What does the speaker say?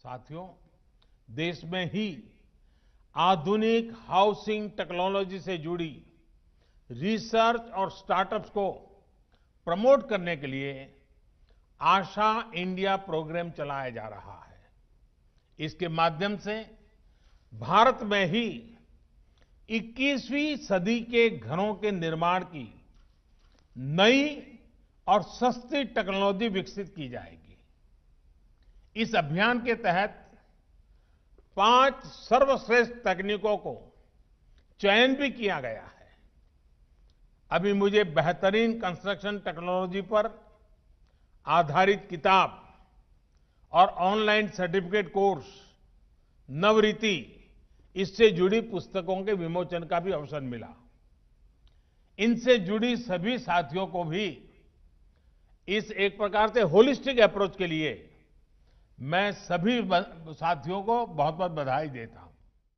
साथियों देश में ही आधुनिक हाउसिंग टेक्नोलॉजी से जुड़ी रिसर्च और स्टार्टअप्स को प्रमोट करने के लिए आशा इंडिया प्रोग्राम चलाया जा रहा है इसके माध्यम से भारत में ही 21वीं सदी के घरों के निर्माण की नई और सस्ती टेक्नोलॉजी विकसित की जाएगी इस अभियान के तहत पांच सर्वश्रेष्ठ तकनीकों को चयन भी किया गया है अभी मुझे बेहतरीन कंस्ट्रक्शन टेक्नोलॉजी पर आधारित किताब और ऑनलाइन सर्टिफिकेट कोर्स नवरीति इससे जुड़ी पुस्तकों के विमोचन का भी अवसर मिला इनसे जुड़ी सभी साथियों को भी इस एक प्रकार से होलिस्टिक अप्रोच के लिए मैं सभी साथियों को बहुत बहुत बधाई देता हूं